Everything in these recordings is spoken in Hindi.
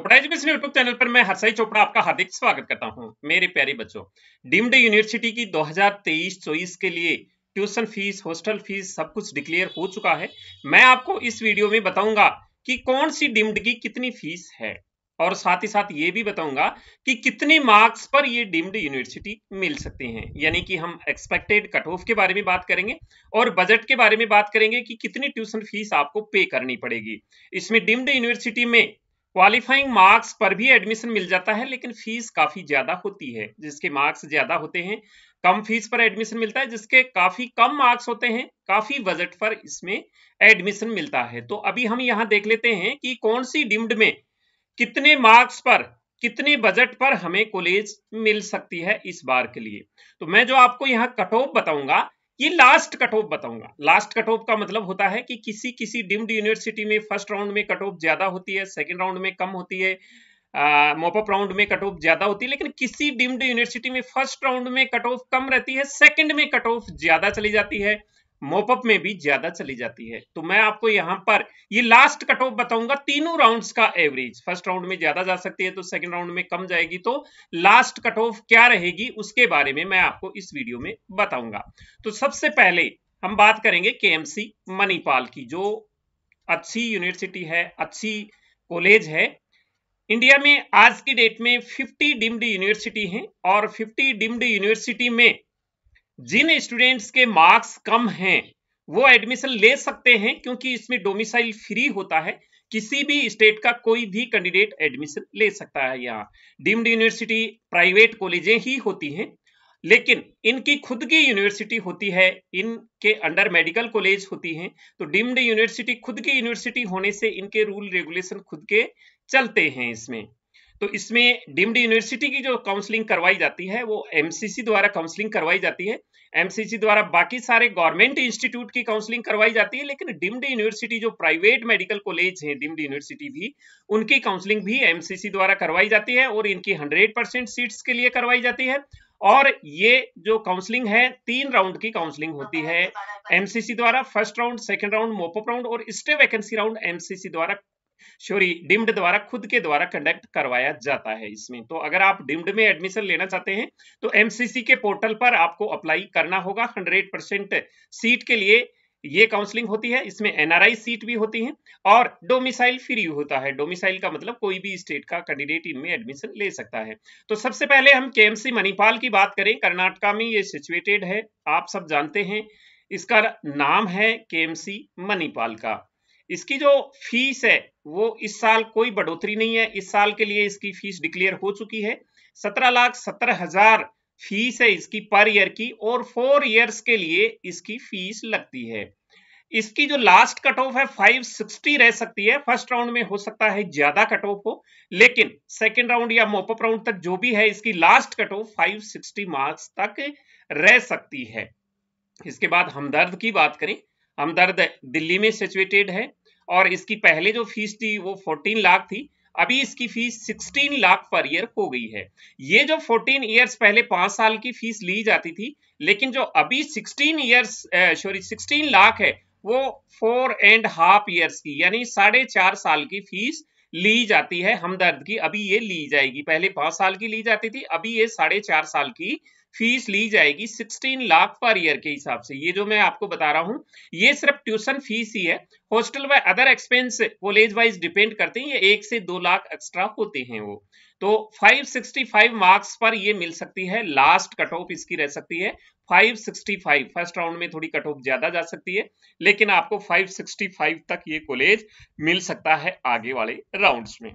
यूट्यूब चैनल पर मैं हरसाई चोपड़ा आपका हार्दिक स्वागत करता हूं मेरे प्यारे बच्चों डीम्ड यूनिवर्सिटी की 2023-24 के लिए ट्यूशन फीस हॉस्टल फीस सब कुछ डिक्लेयर हो चुका है मैं आपको इस वीडियो में बताऊंगा कि कौन सी डीम्ड की कितनी फीस है और साथ ही साथ ये भी बताऊंगा कि कितने मार्क्स पर ये डीम्ड यूनिवर्सिटी मिल सकती हैं यानी कि हम एक्सपेक्टेड कट ऑफ के बारे में बात करेंगे और बजट के बारे में बात करेंगे कि कितनी ट्यूशन फीस आपको पे करनी पड़ेगी इसमें डीम्ड यूनिवर्सिटी में क्वालिफाइंग मार्क्स पर भी एडमिशन मिल जाता है लेकिन फीस काफ़ी ज़्यादा होती है जिसके मार्क्स ज़्यादा होते हैं कम फीस पर एडमिशन मिलता है जिसके काफ़ी कम मार्क्स होते हैं काफ़ी बजट पर इसमें एडमिशन मिलता है तो अभी हम यहाँ देख लेते हैं कि कौन सी डिम्ड में कितने मार्क्स पर कितने बजट पर हमें कॉलेज मिल सकती है इस बार के लिए तो मैं जो आपको यहाँ कट ऑफ बताऊंगा ये लास्ट कट ऑफ बताऊंगा लास्ट कट ऑफ का मतलब होता है कि किसी किसी डिम्ड यूनिवर्सिटी में फर्स्ट राउंड में कट ऑफ ज्यादा होती है सेकेंड राउंड में कम होती है मोपअप राउंड में कट ऑफ ज्यादा होती है लेकिन किसी डिम्ड यूनिवर्सिटी में फर्स्ट राउंड में कट ऑफ कम रहती है सेकंड में कट ऑफ ज्यादा चली जाती है मोपअप में भी ज्यादा चली जाती है तो मैं आपको यहां पर ये लास्ट कट ऑफ बताऊंगा तीनों राउंड्स का एवरेज फर्स्ट राउंड में ज्यादा जा सकती है तो सेकंड राउंड में कम जाएगी तो लास्ट कट ऑफ क्या रहेगी उसके बारे में मैं आपको इस वीडियो में बताऊंगा तो सबसे पहले हम बात करेंगे के मणिपाल की जो अच्छी यूनिवर्सिटी है अच्छी कॉलेज है इंडिया में आज की डेट में 50 डिम्ड यूनिवर्सिटी हैं और 50 डिम्ड यूनिवर्सिटी में जिन स्टूडेंट्स के मार्क्स कम हैं वो एडमिशन ले सकते हैं क्योंकि इसमें डोमिसाइल फ्री होता है किसी भी स्टेट का कोई भी कैंडिडेट एडमिशन ले सकता है यहाँ डीम्ड यूनिवर्सिटी प्राइवेट कॉलेजें ही होती हैं लेकिन इनकी खुद की यूनिवर्सिटी होती है इनके अंडर मेडिकल कॉलेज होती हैं तो डीम्ड यूनिवर्सिटी खुद की यूनिवर्सिटी होने से इनके रूल रेगुलेशन खुद के चलते हैं इसमें तो इसमें डीम्ड यूनिवर्सिटी की जो काउंसलिंग करवाई जाती है वो एमसीसी द्वारा काउंसलिंग करवाई जाती है एमसीसी द्वारा बाकी सारे गवर्नमेंट इंस्टीट्यूट की काउंसलिंग करवाई जाती है लेकिन डिम्ड यूनिवर्सिटी जो प्राइवेट मेडिकल कॉलेज है डिम्ड यूनिवर्सिटी भी उनकी काउंसलिंग भी एमसीसी द्वारा करवाई जाती है और इनकी हंड्रेड परसेंट सीट्स के लिए करवाई जाती है और ये जो काउंसलिंग है तीन राउंड की काउंसलिंग होती है एमसीसी द्वारा first round second round mop up round और स्टे वैकेंसी राउंड एमसीसी द्वारा सॉरी डिम्ड द्वारा खुद के द्वारा कंडक्ट करवाया जाता है इसमें तो अगर आप डिम्ड में एडमिशन लेना चाहते हैं तो एमसीसी के पोर्टल पर आपको अप्लाई करना होगा हंड्रेड परसेंट सीट के लिए ये काउंसलिंग होती है इसमें एनआरआई सीट भी होती है और डोमिसाइल फ्री होता है डोमिसाइल का मतलब कोई भी स्टेट का कैंडिडेट इनमें एडमिशन ले सकता है तो सबसे पहले हम के मणिपाल की बात करें कर्नाटका में ये सिचुएटेड है आप सब जानते हैं इसका नाम है के मणिपाल का इसकी जो फीस है वो इस साल कोई बढ़ोतरी नहीं है इस साल के लिए इसकी फीस डिक्लेयर हो चुकी है सत्रह लाख सत्तर हजार फीस है इसकी पर ईयर की और फोर ईयर्स के लिए इसकी फीस लगती है इसकी जो लास्ट कट ऑफ है फाइव सिक्सटी रह सकती है फर्स्ट राउंड में हो सकता है ज्यादा कट ऑफ हो लेकिन सेकेंड राउंड या मोपअप राउंड तक जो भी है इसकी last cut off sixty marks तक रह सकती है इसके बाद हमदर्द की बात करें हमदर्द दिल्ली में सिचुएटेड है और इसकी पहले जो फीस थी वो 14 लाख थी अभी इसकी फीस 16 लाख पर ईयर हो गई है ये जो 14 इयर्स पहले पांच साल की फीस ली जाती थी लेकिन जो अभी 16 ईयर्स सॉरी 16 लाख है वो फोर एंड हाफ ईयर्स की यानी साढ़े चार साल की फीस ली जाती है हमदर्द की अभी ये ली जाएगी पहले पांच साल की ली जाती थी अभी ये साढ़े चार साल की फीस ली जाएगी 16 लाख पर ईयर के हिसाब से ये जो मैं आपको बता रहा हूँ ये सिर्फ ट्यूशन फीस ही है हॉस्टल व other expense college wise depend करते हैं ये एक से दो लाख एक्स्ट्रा होते हैं वो तो 565 मार्क्स पर ये मिल सकती है लास्ट कट ऑफ इसकी रह सकती है 565 फर्स्ट राउंड में थोड़ी कट ऑफ ज्यादा जा सकती है लेकिन आपको 565 तक ये कॉलेज मिल सकता है आगे वाले राउंड्स में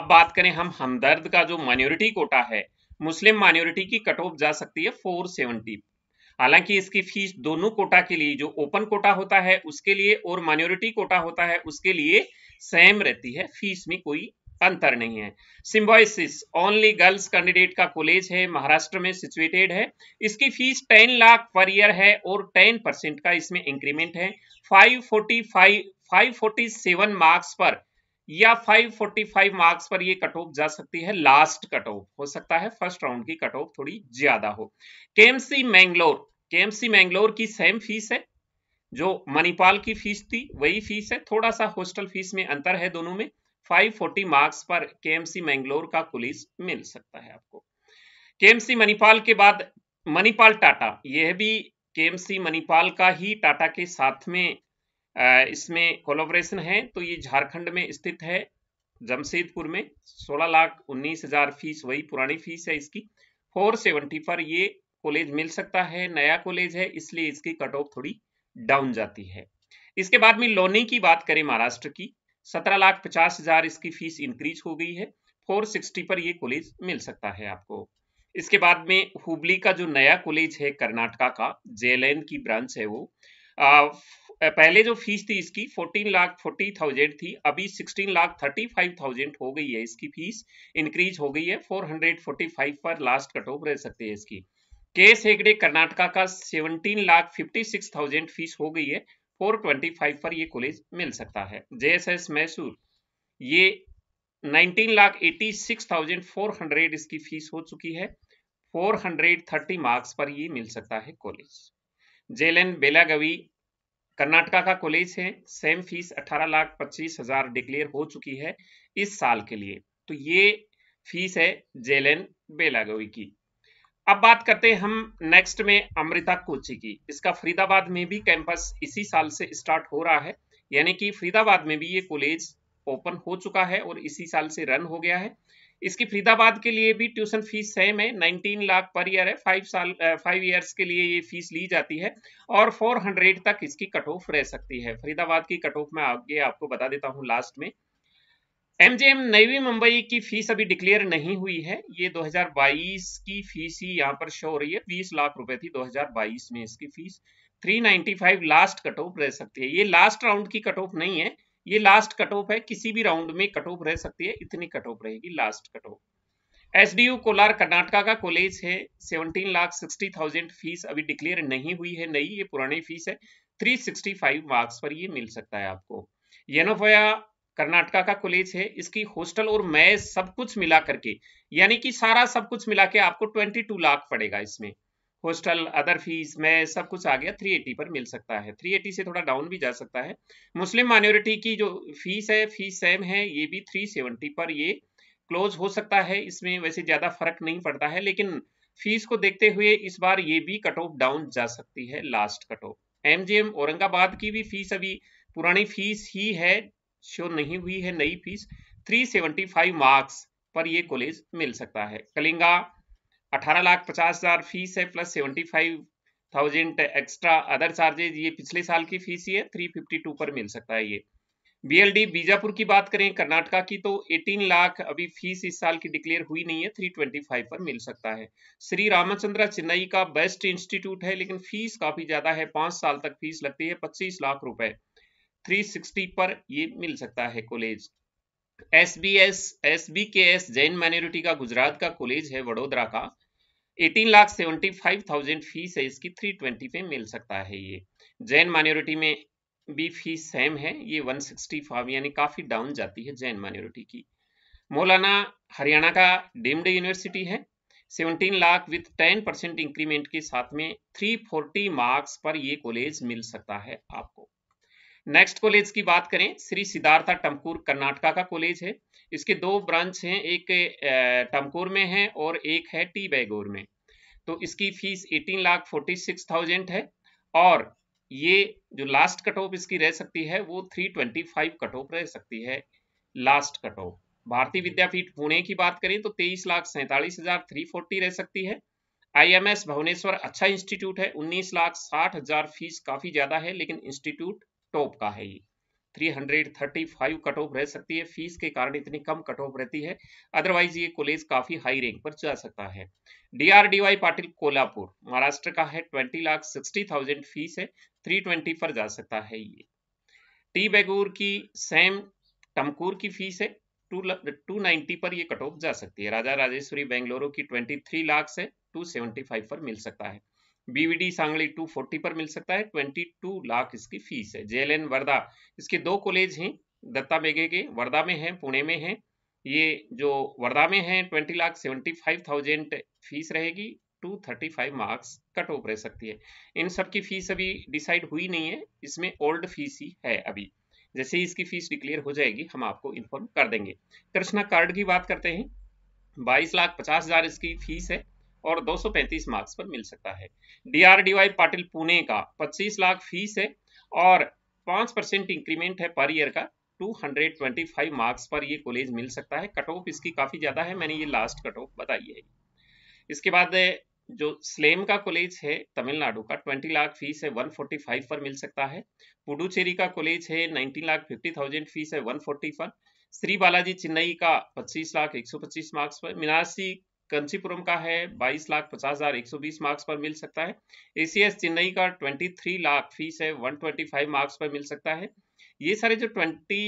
अब बात करें हम हमदर्द का जो माइनॉरिटी कोटा है मुस्लिम माइनॉरिटी की कट ऑफ जा सकती है फोर सेवेंटी हालांकि इसकी फीस दोनों कोटा के लिए जो ओपन कोटा होता है उसके लिए और माइनॉरिटी कोटा होता है उसके लिए सेम रहती है फीस में कोई अंतर नहीं है सिम्बॉइसिस ओनली गर्ल्स कैंडिडेट का कॉलेज है महाराष्ट्र में सिचुएटेड है इसकी फीस 10 लाख पर ईयर है और 10 परसेंट का इसमें इंक्रीमेंट है 545 547 मार्क्स पर या 545 मार्क्स पर ये कट ऑफ जा सकती है लास्ट कट ऑफ हो सकता है फर्स्ट राउंड की कट ऑफ थोड़ी ज्यादा हो केएमसी मैंगलोर केएमसी मैंगलोर की सेम फीस है जो मणिपाल की फीस थी वही फीस है थोड़ा सा हॉस्टल फीस में अंतर है दोनों में 540 मार्क्स पर केएमसी मैंगलोर का पुलिस मिल सकता है आपको केएमसी मणिपाल के बाद मणिपाल टाटा यह भी केएमसी मणिपाल का ही टाटा के साथ में इसमें कोलोबरेशन है तो ये झारखंड में स्थित है जमशेदपुर में सोलह लाख उन्नीस हजार फीस वही पुरानी फीस है इसकी फोर सेवेंटी पर ये कॉलेज मिल सकता है नया कॉलेज है इसलिए इसकी कट ऑफ थोड़ी डाउन जाती है इसके बाद में लोनी की बात करें महाराष्ट्र की सत्रह लाख पचास हजार इसकी फीस इंक्रीज हो गई है फोर सिक्सटी पर ये कॉलेज मिल सकता है आपको इसके बाद में हुबली का जो नया कॉलेज है कर्नाटका का जेएलएन की ब्रांच है वो पहले जो फीस थी इसकी 14 लाख फोर्टी थाउजेंड थी अभी 16 लाख थर्टी फाइव थाउजेंड हो गई है इसकी फीस इंक्रीज हो गई है 445 पर लास्ट कट ऑफ रह सकते हैं इसकी केस हेगड़े कर्नाटका का 17 lakh fifty six thousand fees हो गई है 425 पर ये कॉलेज मिल सकता है जेएसएस मैसूर ये 19 lakh eighty six thousand four hundred इसकी फीस हो चुकी है 430 मार्क्स पर ये मिल सकता है कॉलेज जेलन बेलागवी कर्नाटका का कॉलेज है सेम फीस अठारह लाख पच्चीस हजार डिक्लेयर हो चुकी है इस साल के लिए तो ये फीस है जेलेन बेलागोई की अब बात करते हैं हम नेक्स्ट में अमृता कोची की इसका फरीदाबाद में भी कैंपस इसी साल से स्टार्ट हो रहा है यानी कि फरीदाबाद में भी ये कॉलेज ओपन हो चुका है और इसी साल से रन हो गया है इसकी फरीदाबाद के लिए भी ट्यूशन फीस सेम है नाइनटीन लाख पर ईयर है फाइव साल फाइव ईयर्स के लिए ये फीस ली जाती है और फोर हंड्रेड तक इसकी कट ऑफ रह सकती है फरीदाबाद की कट ऑफ मैं आगे आपको बता देता हूँ लास्ट में एम नवी मुंबई की फीस अभी डिक्लेयर नहीं हुई है ये 2022 की फीस ही यहाँ पर शो हो रही है 20 लाख रुपए थी 2022 में इसकी फीस 395 लास्ट कट ऑफ रह सकती है ये लास्ट राउंड की कट ऑफ नहीं है ये लास्ट कट ऑफ है किसी भी राउंड में कट ऑफ रह सकती है इतनी कट ऑफ रहेगी last cut off S D U Kolar Karnataka का कॉलेज है seventeen lakh sixty thousand fees अभी डिक्लेयर नहीं हुई है नई ये पुरानी फीस है थ्री सिक्सटी फाइव मार्क्स पर ये मिल सकता है आपको येनोफोया कर्नाटका का कॉलेज है इसकी हॉस्टल और मैस सब कुछ मिला करके यानी कि सारा सब कुछ मिला के आपको ट्वेंटी टू लाख पड़ेगा इसमें होस्टल अदर फीस में सब कुछ आ गया 380 पर मिल सकता है 380 से थोड़ा डाउन भी जा सकता है मुस्लिम माइनॉरिटी की जो फीस है फीस सेम है ये भी 370 पर ये क्लोज हो सकता है इसमें वैसे ज़्यादा फर्क नहीं पड़ता है लेकिन फीस को देखते हुए इस बार ये भी कट ऑफ डाउन जा सकती है last cut off M M Aurangabad की भी फीस अभी पुरानी फीस ही है शो नहीं हुई है नई फीस 375 मार्क्स पर ये कॉलेज मिल सकता है कलिंगा अठारह लाख पचास हज़ार फीस है plus seventy five thousand extra other charges ये पिछले साल की फीस ही है थ्री फिफ्टी टू पर मिल सकता है ये बीएलडी बीजापुर की बात करें कर्नाटका की तो 18 लाख अभी फीस इस साल की डिक्लेयर हुई नहीं है 325 पर मिल सकता है श्री रामचंद्रा चेन्नई का बेस्ट इंस्टीट्यूट है लेकिन फीस काफी ज्यादा है पांच साल तक फीस लगती है 25 लाख रुपए 360 पर ये मिल सकता है college S B S S B K S Jain minority का गुजरात का कॉलेज है वडोदरा का eighteen lakh seventy five thousand fees है इसकी थ्री ट्वेंटी पे मिल सकता है ये जैन माइनोरिटी में भी फीस सेम है ये वन सिक्सटी फाइव यानी काफ़ी डाउन जाती है जैन माइनोरिटी की मौलाना हरियाणा का डीम्ड यूनिवर्सिटी है 17 लाख विथ 10 परसेंट इंक्रीमेंट के साथ में 340 मार्क्स पर ये कॉलेज मिल सकता है आपको नेक्स्ट कॉलेज की बात करें श्री सिद्धार्था टमकूर कर्नाटका का कॉलेज है इसके दो ब्रांच हैं एक टमकूर में है और एक है टी बैगोर में तो इसकी fees eighteen lakh forty six thousand है और ये जो लास्ट कट ऑफ इसकी रह सकती है वो three twenty five cut off रह सकती है लास्ट कट ऑफ भारतीय विद्यापीठ पुणे की बात करें तो तेईस लाख सैंतालीस हजार थ्री फोर्टी रह सकती है आईएमएस भुवनेश्वर अच्छा इंस्टीट्यूट है उन्नीस लाख साठ हजार फीस काफी ज्यादा है लेकिन इंस्टीट्यूट टॉप का है ये 335 कट ऑफ रह सकती है फीस के कारण इतनी कम कट ऑफ रहती है अदरवाइज ये कॉलेज काफी हाई रैंक पर जा सकता है डीआरडीवाई पाटिल कोल्हापुर महाराष्ट्र का है 20 लाख सिक्सटी थाउजेंड फीस है 320 पर जा सकता है ये टी बेगूर की सेम टमकूर की फीस है टू टू पर ये कट ऑफ जा सकती है राजा राजेश्वरी बेंगलुरु की ट्वेंटी थ्री लाख से टू सेवेंटी फाइव पर मिल सकता है बीवीडी सांगली 240 पर मिल सकता है 22 लाख इसकी फीस है जेएलएन वर्धा इसके दो कॉलेज हैं दत्ता बेगे के वर्धा में है पुणे में है ये जो वर्धा में है twenty lakh seventy five thousand fees रहेगी two thirty five marks cut off रह सकती है इन सब की फीस अभी डिसाइड हुई नहीं है इसमें ओल्ड फीस ही है अभी जैसे ही इसकी फीस डिक्लेयर हो जाएगी हम आपको इन्फॉर्म कर देंगे कृष्णा कार्ड की बात करते हैं बाईस लाख पचास हजार इसकी फीस है और 235 मार्क्स पर मिल सकता है डीआरडीवाई पाटिल पुणे का 25 लाख फीस है और 5 परसेंट इंक्रीमेंट है पर ईयर का 225 मार्क्स पर ये कॉलेज मिल सकता है कट ऑफ इसकी काफ़ी ज़्यादा है मैंने ये लास्ट कट ऑफ बताई है इसके बाद जो स्लेम का कॉलेज है तमिलनाडु का 20 लाख फीस है 145 पर मिल सकता है पुडुचेरी का कॉलेज है 19 लाख 50,000 फीस है 140 पर श्री बालाजी चेन्नई का 25 लाख 125 मार्क्स पर मीनासी कंचीपुरम का है बाईस लाख पचास हजार एक सौ बीस मार्क्स पर मिल सकता है एसीएस चेन्नई का ट्वेंटी थ्री लाख फीस है वन ट्वेंटी फाइव मार्क्स पर मिल सकता है ये सारे जो ट्वेंटी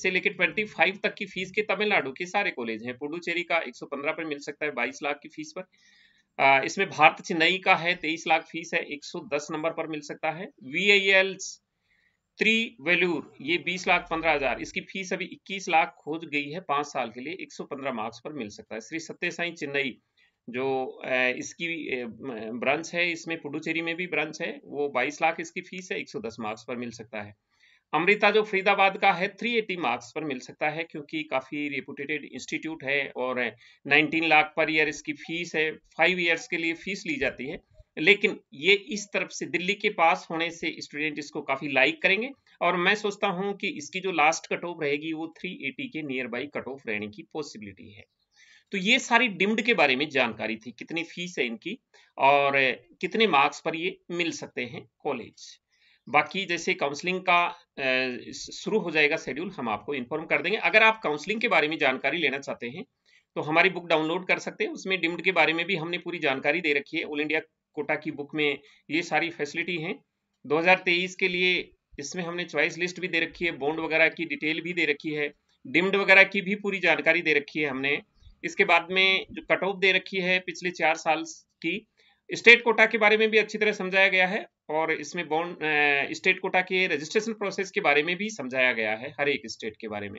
से लेकर ट्वेंटी फाइव तक की फीस के तमिलनाडु के सारे कॉलेज हैं पुडुचेरी का एक सौ पंद्रह पर मिल सकता है बाईस लाख की फीस पर इसमें भारत चेन्नई का है तेईस लाख फीस है एक सौ दस नंबर पर मिल सकता है वी वेल्यूर ये बीस लाख पंद्रह हजार इसकी फीस अभी इक्कीस लाख खोज गई है पाँच साल के लिए एक सौ पंद्रह मार्क्स पर मिल सकता है श्री सत्य साई चेन्नई जो इसकी ब्रांच है इसमें पुडुचेरी में भी ब्रांच है वो बाईस लाख इसकी फीस है एक सौ दस मार्क्स पर मिल सकता है अमृता जो फरीदाबाद का है 380 मार्क्स पर मिल सकता है क्योंकि काफ़ी रिपूटेटेड इंस्टीट्यूट है और 19 लाख पर ईयर इसकी फीस है फाइव ईयर्स के लिए फीस ली जाती है लेकिन ये इस तरफ से दिल्ली के पास होने से स्टूडेंट इसको काफ़ी लाइक करेंगे और मैं सोचता हूं कि इसकी जो लास्ट कट ऑफ रहेगी वो 380 के नियर बाई कट ऑफ रहने की पॉसिबिलिटी है तो ये सारी डिम्ड के बारे में जानकारी थी कितनी फीस है इनकी और कितने मार्क्स पर ये मिल सकते हैं कॉलेज बाकी जैसे काउंसलिंग का शुरू हो जाएगा शेड्यूल हम आपको इन्फॉर्म कर देंगे अगर आप काउंसलिंग के बारे में जानकारी लेना चाहते हैं तो हमारी बुक डाउनलोड कर सकते हैं उसमें डिम्ड के बारे में भी हमने पूरी जानकारी दे रखी है ऑल इंडिया कोटा की बुक में ये सारी फैसिलिटी हैं 2023 के लिए इसमें हमने चॉइस लिस्ट भी दे रखी है बॉन्ड वगैरह की डिटेल भी दे रखी है डिम्ड वगैरह की भी पूरी जानकारी दे रखी है हमने इसके बाद में जो कट ऑफ दे रखी है पिछले चार साल की स्टेट कोटा के बारे में भी अच्छी तरह समझाया गया है और इसमें बॉन्ड स्टेट कोटा के रजिस्ट्रेशन प्रोसेस के बारे में भी समझाया गया है हर एक स्टेट के बारे में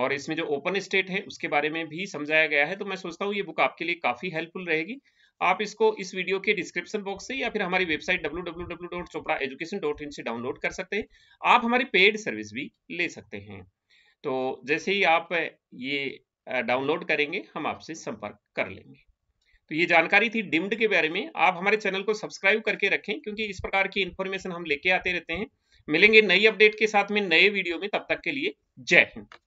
और इसमें जो ओपन स्टेट है उसके बारे में भी समझाया गया है तो मैं सोचता हूँ ये बुक आपके लिए काफ़ी हेल्पफुल रहेगी आप इसको इस वीडियो के डिस्क्रिप्शन बॉक्स से या फिर हमारी वेबसाइट डब्ल्यू से डाउनलोड कर सकते हैं आप हमारी पेड सर्विस भी ले सकते हैं तो जैसे ही आप ये डाउनलोड करेंगे हम आपसे संपर्क कर लेंगे तो ये जानकारी थी डिम्ड के बारे में आप हमारे चैनल को सब्सक्राइब करके रखें क्योंकि इस प्रकार की इन्फॉर्मेशन हम लेके आते रहते हैं मिलेंगे नई अपडेट के साथ में नए वीडियो में तब तक के लिए जय हिंद